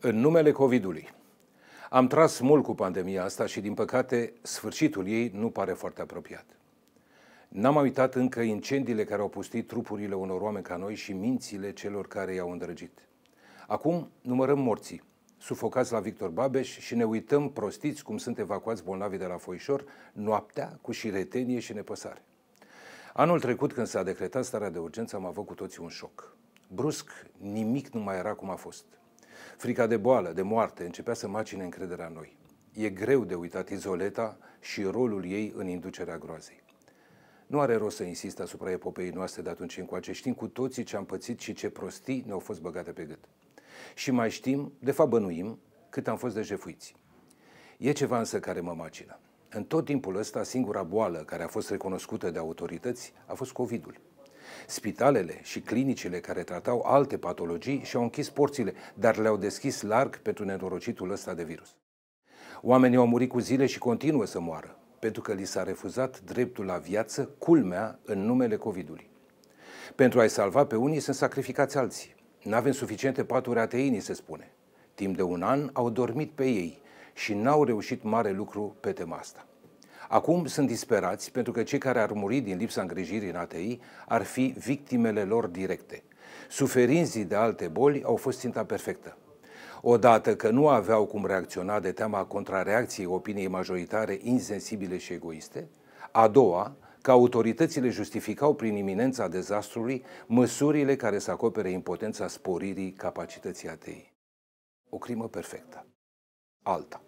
în numele COVID-ului. Am tras mult cu pandemia asta și, din păcate, sfârșitul ei nu pare foarte apropiat. N-am uitat încă incendiile care au pustit trupurile unor oameni ca noi și mințile celor care i-au îndrăgit. Acum numărăm morții, sufocați la Victor Babeș și ne uităm prostiți cum sunt evacuați bolnavi de la Foișor noaptea cu șiretenie și nepăsare. Anul trecut, când s-a decretat starea de urgență, am avut cu toții un șoc. Brusc, nimic nu mai era cum a fost. Frica de boală, de moarte, începea să macine încrederea în noi. E greu de uitat izoleta și rolul ei în inducerea groazei. Nu are rost să insist asupra epopeii noastre de atunci încoace. Știm cu toții ce am pățit și ce prostii ne-au fost băgate pe gât. Și mai știm, de fapt bănuim, cât am fost jefuiți. E ceva însă care mă macină. În tot timpul ăsta, singura boală care a fost recunoscută de autorități a fost COVID-ul. Spitalele și clinicile care tratau alte patologii și-au închis porțile, dar le-au deschis larg pentru nenorocitul ăsta de virus. Oamenii au murit cu zile și continuă să moară, pentru că li s-a refuzat dreptul la viață, culmea, în numele COVID-ului. Pentru a-i salva pe unii sunt sacrificați alții. N-avem suficiente paturi ateinii, se spune. Timp de un an au dormit pe ei și n-au reușit mare lucru pe tema asta. Acum sunt disperați pentru că cei care ar muri din lipsa îngrijirii în ATI ar fi victimele lor directe. Suferinzii de alte boli au fost ținta perfectă. Odată că nu aveau cum reacționa de teama contrareacției opiniei majoritare insensibile și egoiste, a doua, că autoritățile justificau prin iminența dezastrului măsurile care să acopere impotența sporirii capacității ATI. O crimă perfectă. Alta.